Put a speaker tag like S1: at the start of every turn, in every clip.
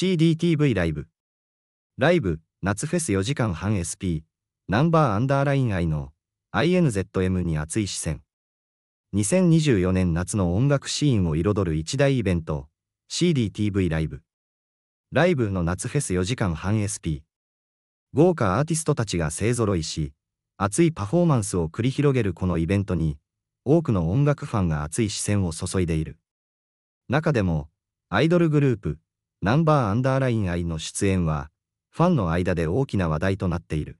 S1: CDTV ライブ。ライブ、夏フェス4時間半 SP、ナンバーアンダーライン愛の INZM に熱い視線。2024年夏の音楽シーンを彩る一大イベント、CDTV ライブ。ライブの夏フェス4時間半 SP。豪華アーティストたちが勢ぞろいし、熱いパフォーマンスを繰り広げるこのイベントに、多くの音楽ファンが熱い視線を注いでいる。中でも、アイドルグループ、ナンバーアンダーラインイの出演は、ファンの間で大きな話題となっている。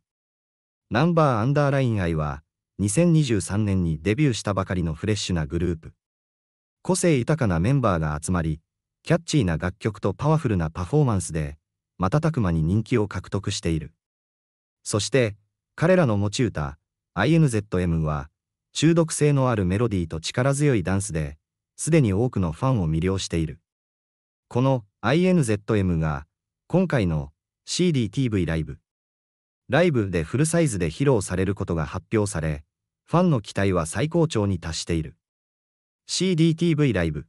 S1: ナンバーアンダーラインイは、2023年にデビューしたばかりのフレッシュなグループ。個性豊かなメンバーが集まり、キャッチーな楽曲とパワフルなパフォーマンスで、瞬く間に人気を獲得している。そして、彼らの持ち歌、INZM は、中毒性のあるメロディーと力強いダンスで、すでに多くのファンを魅了している。この INZM が今回の CDTV ライブライブでフルサイズで披露されることが発表されファンの期待は最高潮に達している CDTV ライブ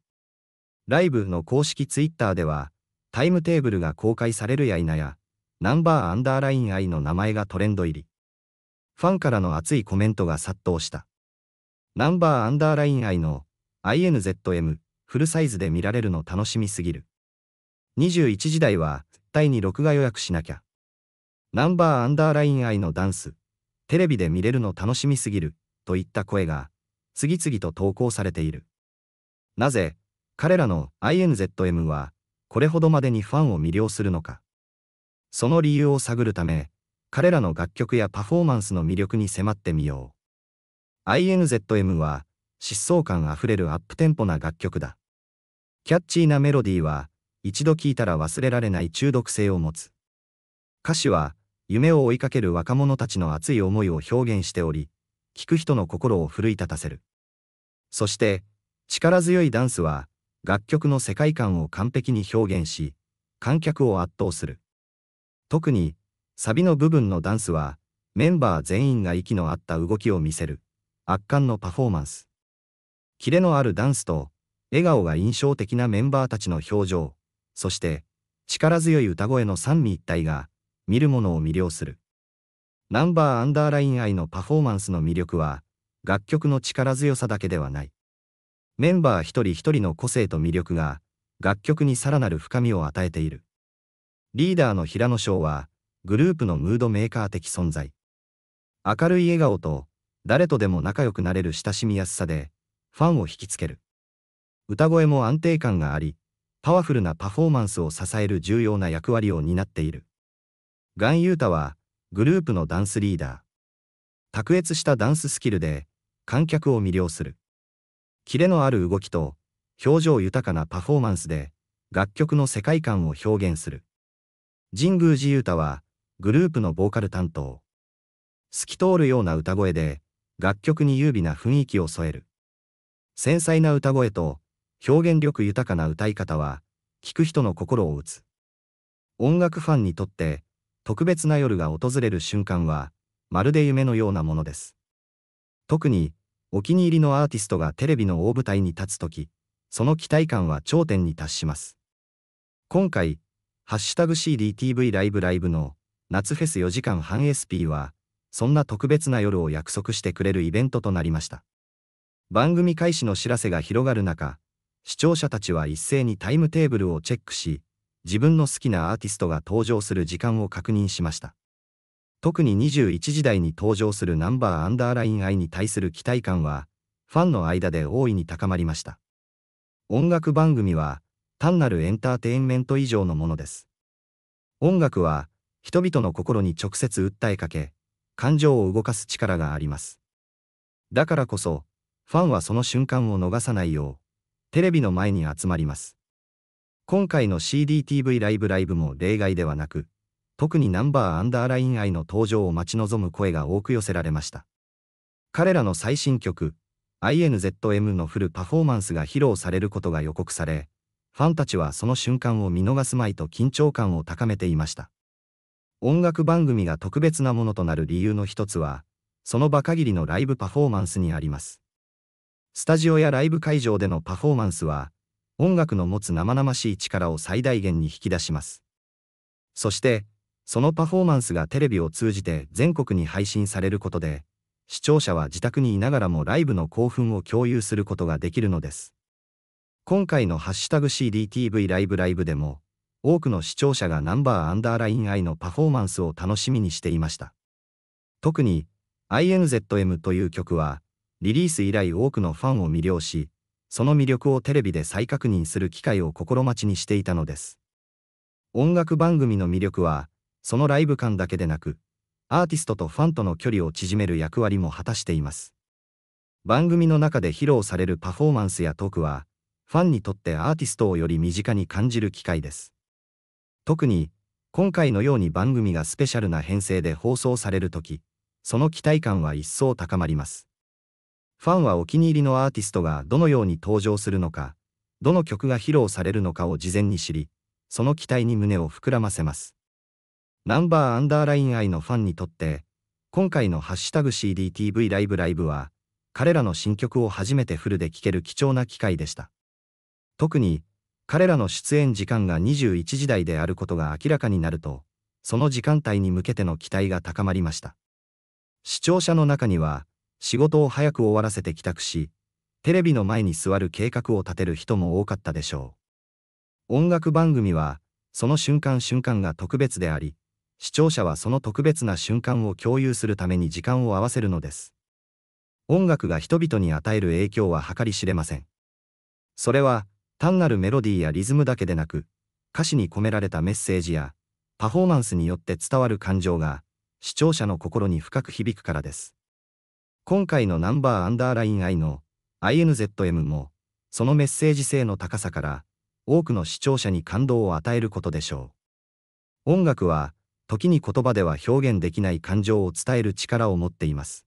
S1: ライブの公式 Twitter ではタイムテーブルが公開されるや否やナンバーアンダーライン I の名前がトレンド入りファンからの熱いコメントが殺到したナンバーアンダーライン I の INZM フルサイズで見られるの楽しみすぎる21時台はタイに録画予約しなきゃ。ナンバーアンダーライン愛のダンス、テレビで見れるの楽しみすぎる、といった声が、次々と投稿されている。なぜ、彼らの INZM は、これほどまでにファンを魅了するのか。その理由を探るため、彼らの楽曲やパフォーマンスの魅力に迫ってみよう。INZM は、疾走感あふれるアップテンポな楽曲だ。キャッチーなメロディーは、一度聴いたら忘れられない中毒性を持つ。歌詞は、夢を追いかける若者たちの熱い思いを表現しており、聴く人の心を奮い立たせる。そして、力強いダンスは、楽曲の世界観を完璧に表現し、観客を圧倒する。特に、サビの部分のダンスは、メンバー全員が息の合った動きを見せる、圧巻のパフォーマンス。キレのあるダンスと、笑顔が印象的なメンバーたちの表情。そして力強い歌声の三位一体が見る者を魅了する。ナンバーアンダーライン愛のパフォーマンスの魅力は楽曲の力強さだけではない。メンバー一人一人の個性と魅力が楽曲にさらなる深みを与えている。リーダーの平野翔はグループのムードメーカー的存在。明るい笑顔と誰とでも仲良くなれる親しみやすさでファンを引きつける。歌声も安定感があり、パワフルなパフォーマンスを支える重要な役割を担っている。ガン・ユータは、グループのダンスリーダー。卓越したダンススキルで、観客を魅了する。キレのある動きと、表情豊かなパフォーマンスで、楽曲の世界観を表現する。神宮寺ユータは、グループのボーカル担当。透き通るような歌声で、楽曲に優美な雰囲気を添える。繊細な歌声と、表現力豊かな歌い方は、聴く人の心を打つ。音楽ファンにとって、特別な夜が訪れる瞬間は、まるで夢のようなものです。特に、お気に入りのアーティストがテレビの大舞台に立つとき、その期待感は頂点に達します。今回、ハッシュタグ CDTV ライブライブの夏フェス4時間半 SP は、そんな特別な夜を約束してくれるイベントとなりました。番組開始の知らせが広がる中、視聴者たちは一斉にタイムテーブルをチェックし、自分の好きなアーティストが登場する時間を確認しました。特に21時台に登場するナンバーアンダーライン愛に対する期待感は、ファンの間で大いに高まりました。音楽番組は、単なるエンターテインメント以上のものです。音楽は、人々の心に直接訴えかけ、感情を動かす力があります。だからこそ、ファンはその瞬間を逃さないよう、テレビの前に集まります。今回の CDTV ライブライブも例外ではなく、特にナンバーアンダーライン愛の登場を待ち望む声が多く寄せられました。彼らの最新曲、INZM のフルパフォーマンスが披露されることが予告され、ファンたちはその瞬間を見逃すまいと緊張感を高めていました。音楽番組が特別なものとなる理由の一つは、その場限りのライブパフォーマンスにあります。スタジオやライブ会場でのパフォーマンスは、音楽の持つ生々しい力を最大限に引き出します。そして、そのパフォーマンスがテレビを通じて全国に配信されることで、視聴者は自宅にいながらもライブの興奮を共有することができるのです。今回のハッシュタグ CDTV ライブライブでも、多くの視聴者がナンバーアンダーライン I のパフォーマンスを楽しみにしていました。特に、INZM という曲は、リリース以来多くのファンを魅了し、その魅力をテレビで再確認する機会を心待ちにしていたのです。音楽番組の魅力は、そのライブ感だけでなく、アーティストとファンとの距離を縮める役割も果たしています。番組の中で披露されるパフォーマンスやトークは、ファンにとってアーティストをより身近に感じる機会です。特に、今回のように番組がスペシャルな編成で放送されるとき、その期待感は一層高まります。ファンはお気に入りのアーティストがどのように登場するのか、どの曲が披露されるのかを事前に知り、その期待に胸を膨らませます。ナンバーアンダーライン愛のファンにとって、今回のハッシュタグ CDTV ライブライブは、彼らの新曲を初めてフルで聴ける貴重な機会でした。特に、彼らの出演時間が21時台であることが明らかになると、その時間帯に向けての期待が高まりました。視聴者の中には、仕事を早く終わらせて帰宅し、テレビの前に座る計画を立てる人も多かったでしょう。音楽番組は、その瞬間瞬間が特別であり、視聴者はその特別な瞬間を共有するために時間を合わせるのです。音楽が人々に与える影響は計り知れません。それは、単なるメロディーやリズムだけでなく、歌詞に込められたメッセージや、パフォーマンスによって伝わる感情が、視聴者の心に深く響くからです。今回のナンバーアンダーライン I の INZM も、そのメッセージ性の高さから、多くの視聴者に感動を与えることでしょう。音楽は、時に言葉では表現できない感情を伝える力を持っています。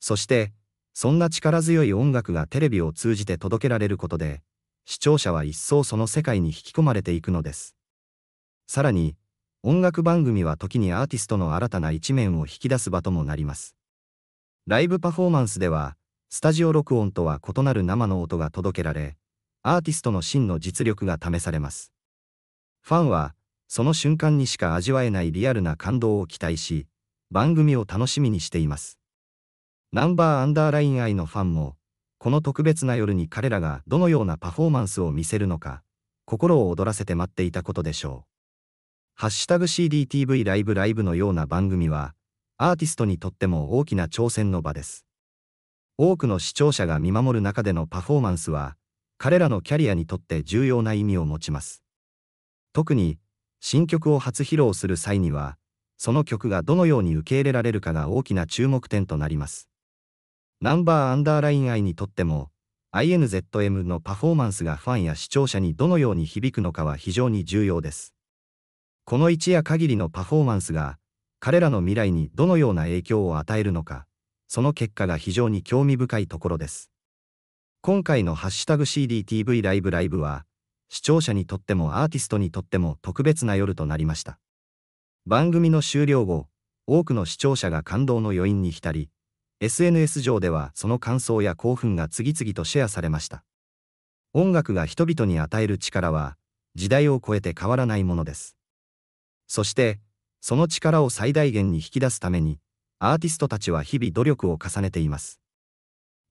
S1: そして、そんな力強い音楽がテレビを通じて届けられることで、視聴者は一層その世界に引き込まれていくのです。さらに、音楽番組は時にアーティストの新たな一面を引き出す場ともなります。ライブパフォーマンスでは、スタジオ録音とは異なる生の音が届けられ、アーティストの真の実力が試されます。ファンは、その瞬間にしか味わえないリアルな感動を期待し、番組を楽しみにしています。ナンバーアンダーライン愛のファンも、この特別な夜に彼らがどのようなパフォーマンスを見せるのか、心を躍らせて待っていたことでしょう。ハッシュタグ CDTV ライブライブのような番組は、アーティストにとっても大きな挑戦の場です。多くの視聴者が見守る中でのパフォーマンスは、彼らのキャリアにとって重要な意味を持ちます。特に、新曲を初披露する際には、その曲がどのように受け入れられるかが大きな注目点となります。ナンバーアンダーライン愛にとっても、INZM のパフォーマンスがファンや視聴者にどのように響くのかは非常に重要です。この一夜限りのパフォーマンスが、彼らの未来にどのような影響を与えるのか、その結果が非常に興味深いところです。今回のハッシュタグ CDTV ライブライブは、視聴者にとってもアーティストにとっても特別な夜となりました。番組の終了後、多くの視聴者が感動の余韻に浸り、SNS 上ではその感想や興奮が次々とシェアされました。音楽が人々に与える力は、時代を超えて変わらないものです。そして、その力を最大限に引き出すために、アーティストたちは日々努力を重ねています。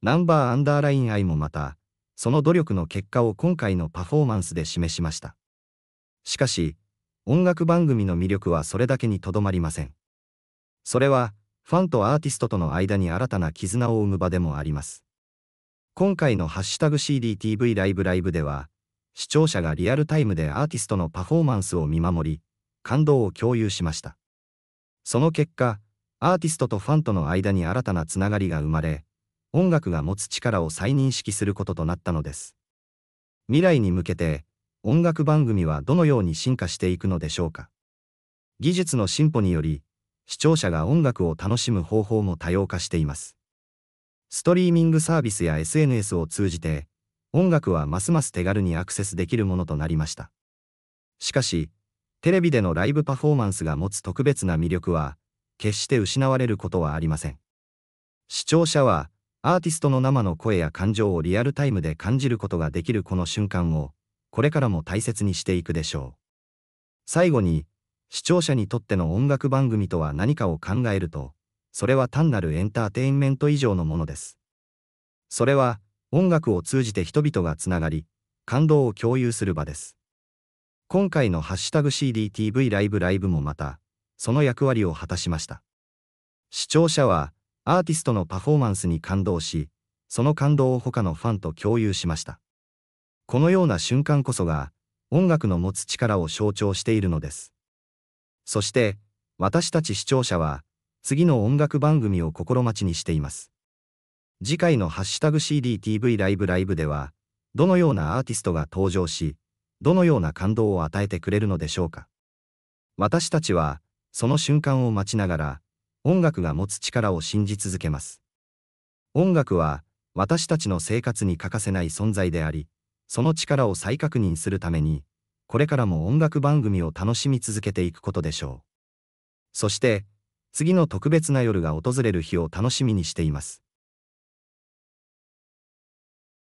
S1: ナンバーアンダーライン愛もまた、その努力の結果を今回のパフォーマンスで示しました。しかし、音楽番組の魅力はそれだけにとどまりません。それは、ファンとアーティストとの間に新たな絆を生む場でもあります。今回のハッシュタグ #CDTV ライブライブでは、視聴者がリアルタイムでアーティストのパフォーマンスを見守り、感動を共有しました。その結果、アーティストとファンとの間に新たなつながりが生まれ、音楽が持つ力を再認識することとなったのです。未来に向けて、音楽番組はどのように進化していくのでしょうか。技術の進歩により、視聴者が音楽を楽しむ方法も多様化しています。ストリーミングサービスや SNS を通じて、音楽はますます手軽にアクセスできるものとなりました。しかし、テレビでのライブパフォーマンスが持つ特別な魅力は、決して失われることはありません。視聴者は、アーティストの生の声や感情をリアルタイムで感じることができるこの瞬間を、これからも大切にしていくでしょう。最後に、視聴者にとっての音楽番組とは何かを考えると、それは単なるエンターテインメント以上のものです。それは、音楽を通じて人々がつながり、感動を共有する場です。今回のハッシュタグ CDTV ライブライブもまた、その役割を果たしました。視聴者は、アーティストのパフォーマンスに感動し、その感動を他のファンと共有しました。このような瞬間こそが、音楽の持つ力を象徴しているのです。そして、私たち視聴者は、次の音楽番組を心待ちにしています。次回のハッシュタグ CDTV ライブライブでは、どのようなアーティストが登場し、どのような感動を与えてくれるのでしょうか。私たちは、その瞬間を待ちながら、音楽が持つ力を信じ続けます。音楽は、私たちの生活に欠かせない存在であり、その力を再確認するために、これからも音楽番組を楽しみ続けていくことでしょう。そして、次の特別な夜が訪れる日を楽しみにしています。